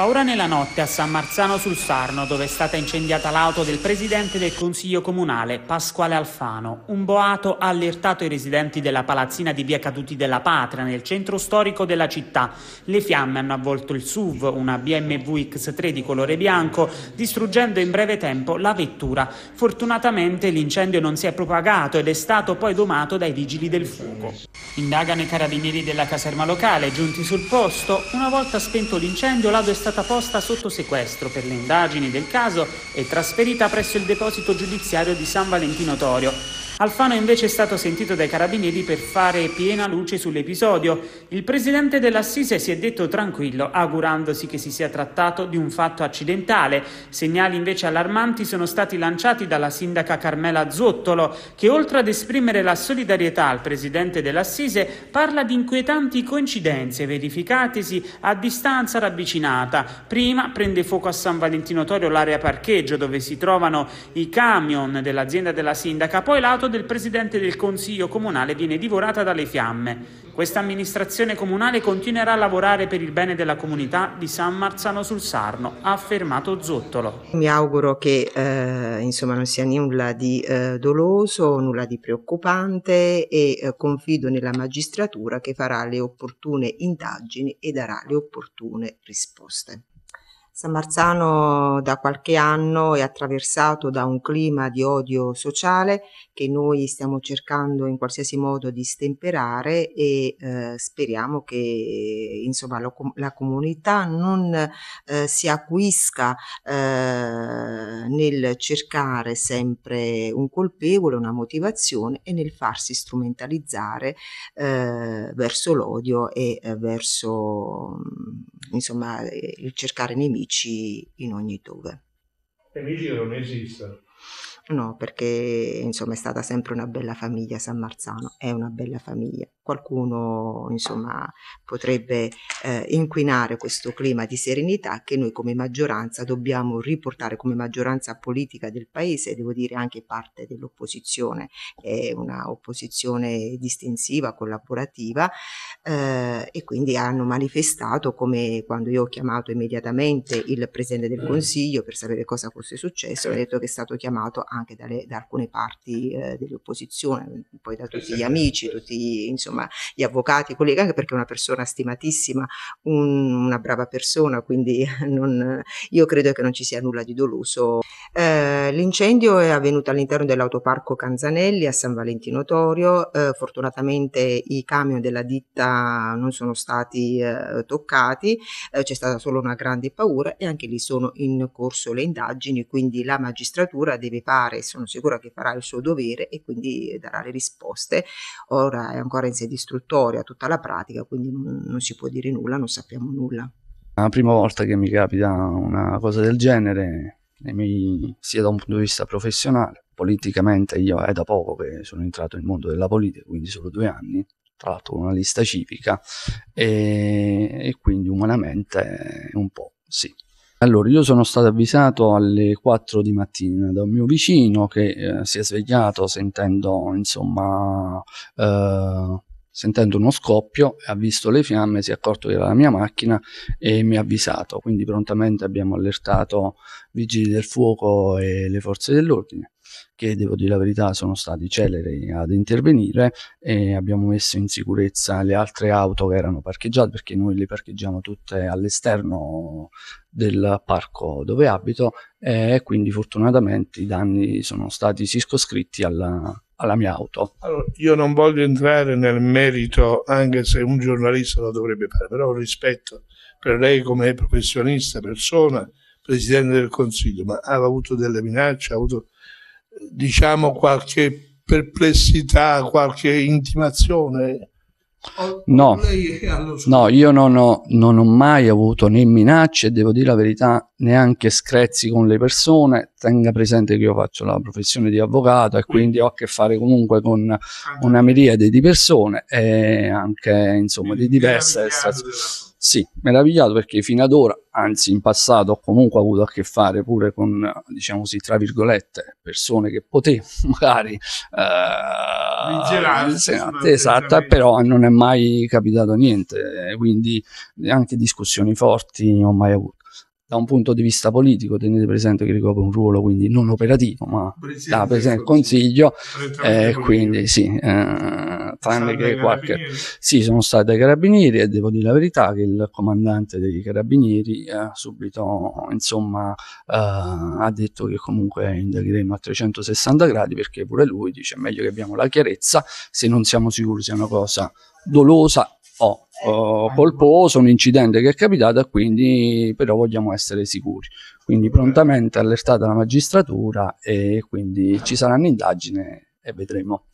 Paura nella notte a San Marzano sul Sarno, dove è stata incendiata l'auto del presidente del Consiglio Comunale, Pasquale Alfano. Un boato ha allertato i residenti della palazzina di Via Caduti della Patria, nel centro storico della città. Le fiamme hanno avvolto il SUV, una BMW X3 di colore bianco, distruggendo in breve tempo la vettura. Fortunatamente l'incendio non si è propagato ed è stato poi domato dai vigili del fuoco. Indagano i carabinieri della caserma locale, giunti sul posto. Una volta spento l'incendio, l'auto è stata stata posta sotto sequestro per le indagini del caso e trasferita presso il deposito giudiziario di San Valentino Torio, Alfano invece è stato sentito dai carabinieri per fare piena luce sull'episodio. Il presidente dell'Assise si è detto tranquillo, augurandosi che si sia trattato di un fatto accidentale. Segnali invece allarmanti sono stati lanciati dalla sindaca Carmela Zottolo, che oltre ad esprimere la solidarietà al presidente dell'Assise, parla di inquietanti coincidenze verificatesi a distanza ravvicinata. Prima prende fuoco a San Valentino Torio l'area parcheggio dove si trovano i camion dell'azienda della sindaca, poi l'auto del presidente del Consiglio comunale viene divorata dalle fiamme. Questa amministrazione comunale continuerà a lavorare per il bene della comunità di San Marzano sul Sarno, ha affermato Zottolo. Mi auguro che eh, insomma, non sia nulla di eh, doloso, nulla di preoccupante e eh, confido nella magistratura che farà le opportune indagini e darà le opportune risposte. San Marzano da qualche anno è attraversato da un clima di odio sociale che noi stiamo cercando in qualsiasi modo di stemperare e eh, speriamo che insomma, lo, la comunità non eh, si acuisca eh, nel cercare sempre un colpevole, una motivazione e nel farsi strumentalizzare eh, verso l'odio e eh, verso mm, insomma, eh, il cercare nemici in ogni dove. Nemici che non esistono. No, perché insomma è stata sempre una bella famiglia San Marzano, è una bella famiglia. Qualcuno insomma potrebbe eh, inquinare questo clima di serenità che noi come maggioranza dobbiamo riportare come maggioranza politica del paese, devo dire anche parte dell'opposizione, è una opposizione distensiva, collaborativa eh, e quindi hanno manifestato come quando io ho chiamato immediatamente il Presidente del mm. Consiglio per sapere cosa fosse successo, mi ha detto che è stato chiamato a anche dalle, da alcune parti eh, dell'opposizione, mm, poi da tutti gli amici, tutti gli, insomma, gli avvocati, colleghi, anche perché è una persona stimatissima, un, una brava persona, quindi non, io credo che non ci sia nulla di doloso. Eh, l'incendio è avvenuto all'interno dell'autoparco Canzanelli a San Valentino Torio, eh, fortunatamente i camion della ditta non sono stati eh, toccati, eh, c'è stata solo una grande paura e anche lì sono in corso le indagini, quindi la magistratura deve fare, sono sicura che farà il suo dovere e quindi darà le risposte. Ora è ancora in sede istruttoria tutta la pratica, quindi non, non si può dire nulla, non sappiamo nulla. La prima volta che mi capita una cosa del genere sia da un punto di vista professionale. Politicamente io è da poco che sono entrato nel mondo della politica, quindi solo due anni, tra l'altro con una lista civica, e, e quindi umanamente un po' sì. Allora, io sono stato avvisato alle 4 di mattina da un mio vicino che eh, si è svegliato sentendo, insomma, eh, sentendo uno scoppio, ha visto le fiamme, si è accorto che era la mia macchina e mi ha avvisato, quindi prontamente abbiamo allertato vigili del fuoco e le forze dell'ordine che devo dire la verità sono stati celeri ad intervenire e abbiamo messo in sicurezza le altre auto che erano parcheggiate perché noi le parcheggiamo tutte all'esterno del parco dove abito e quindi fortunatamente i danni sono stati circoscritti alla, alla mia auto. Allora, io non voglio entrare nel merito, anche se un giornalista lo dovrebbe fare, però rispetto per lei come professionista, persona, presidente del Consiglio, ma ha avuto delle minacce, ha avuto diciamo qualche perplessità, qualche intimazione? No, no, io non ho, non ho, mai avuto né minacce, devo dire la verità, neanche screzzi con le persone. Tenga presente che io faccio la professione di avvocato e quindi ho a che fare comunque con ah, una miriade di persone e anche insomma di diverse stazioni sì, meravigliato perché fino ad ora, anzi in passato, ho comunque avuto a che fare pure con, diciamo così, tra virgolette, persone che potevano magari... Eh, Vigilante. Esatto, però non è mai capitato niente, eh, quindi neanche discussioni forti non ho mai avuto da un punto di vista politico, tenete presente che ricopre un ruolo quindi non operativo, ma Presidente da Presidente del eh, Consiglio, eh, quindi sì, eh, tranne che qualche... Sì, sono stati dai carabinieri e devo dire la verità che il comandante dei carabinieri eh, subito, insomma, eh, ha detto che comunque indagheremo a 360 gradi perché pure lui dice meglio che abbiamo la chiarezza, se non siamo sicuri sia una cosa dolosa uh, eh, colposo, oh, un incidente che è capitato, quindi però vogliamo essere sicuri. Quindi prontamente allertata la magistratura e quindi ci sarà un'indagine e vedremo.